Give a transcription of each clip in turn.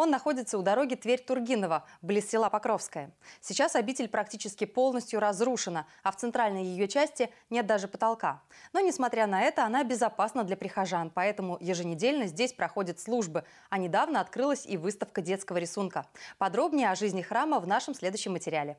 Он находится у дороги Тверь-Тургинова, близ села Покровская. Сейчас обитель практически полностью разрушена, а в центральной ее части нет даже потолка. Но, несмотря на это, она безопасна для прихожан, поэтому еженедельно здесь проходят службы, а недавно открылась и выставка детского рисунка. Подробнее о жизни храма в нашем следующем материале.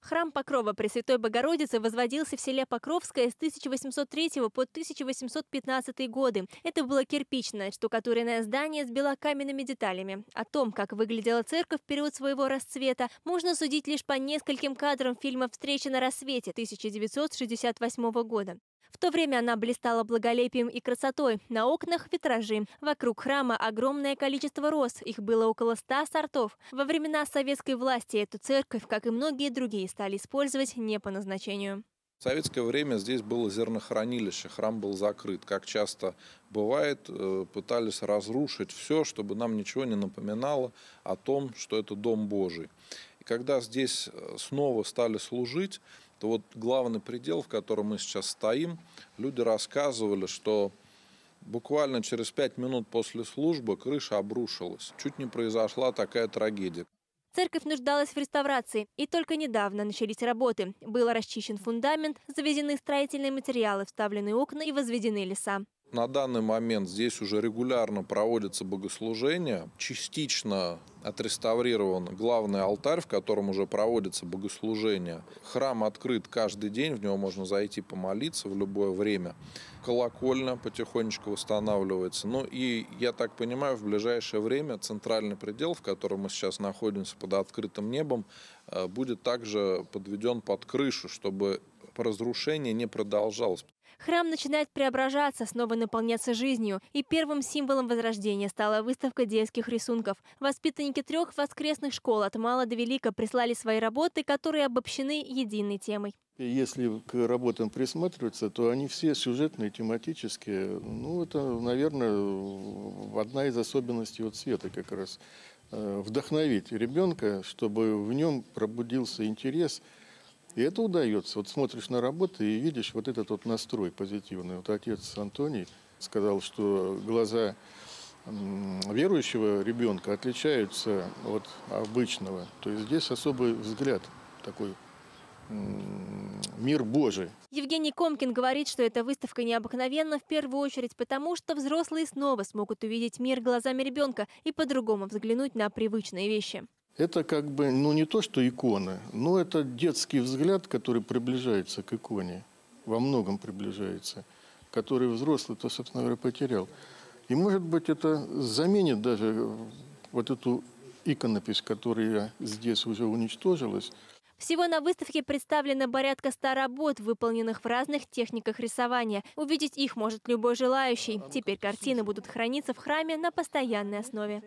Храм Покрова Пресвятой Богородицы возводился в селе Покровское с 1803 по 1815 годы. Это было кирпичное штукатуренное здание с белокаменными деталями. О том, как выглядела церковь в период своего расцвета, можно судить лишь по нескольким кадрам фильма «Встреча на рассвете» 1968 года. В то время она блистала благолепием и красотой. На окнах витражи. Вокруг храма огромное количество роз. Их было около ста сортов. Во времена советской власти эту церковь, как и многие другие, стали использовать не по назначению. В советское время здесь было зернохранилище, храм был закрыт. Как часто бывает, э, пытались разрушить все, чтобы нам ничего не напоминало о том, что это Дом Божий когда здесь э, снова стали служить, то вот главный предел, в котором мы сейчас стоим, люди рассказывали, что буквально через пять минут после службы крыша обрушилась. Чуть не произошла такая трагедия. Церковь нуждалась в реставрации, и только недавно начались работы. Был расчищен фундамент, завезены строительные материалы, вставлены окна и возведены леса. На данный момент здесь уже регулярно проводится богослужение. Частично отреставрирован главный алтарь, в котором уже проводится богослужение. Храм открыт каждый день, в него можно зайти помолиться в любое время. Колокольня потихонечку восстанавливается. Ну и, я так понимаю, в ближайшее время центральный предел, в котором мы сейчас находимся под открытым небом, э, будет также подведен под крышу, чтобы разрушение не продолжалось. Храм начинает преображаться, снова наполняться жизнью, и первым символом возрождения стала выставка детских рисунков. Воспитанники трех воскресных школ от мала до велика прислали свои работы, которые обобщены единой темой. Если к работам присматриваться, то они все сюжетные, тематические. Ну, это, наверное, одна из особенностей вот света как раз. Э, вдохновить ребенка, чтобы в нем пробудился интерес – и это удается. Вот смотришь на работу и видишь вот этот вот настрой позитивный. Вот отец Антоний сказал, что глаза верующего ребенка отличаются от обычного. То есть здесь особый взгляд такой мир Божий. Евгений Комкин говорит, что эта выставка необыкновенна в первую очередь потому, что взрослые снова смогут увидеть мир глазами ребенка и по-другому взглянуть на привычные вещи. Это как бы, ну не то, что икона, но это детский взгляд, который приближается к иконе, во многом приближается, который взрослый-то, собственно говоря, потерял. И, может быть, это заменит даже э, вот эту иконопись, которая здесь уже уничтожилась. Всего на выставке представлено порядка 100 работ, выполненных в разных техниках рисования. Увидеть их может любой желающий. А, ну, Теперь картины будут храниться в храме на постоянной основе.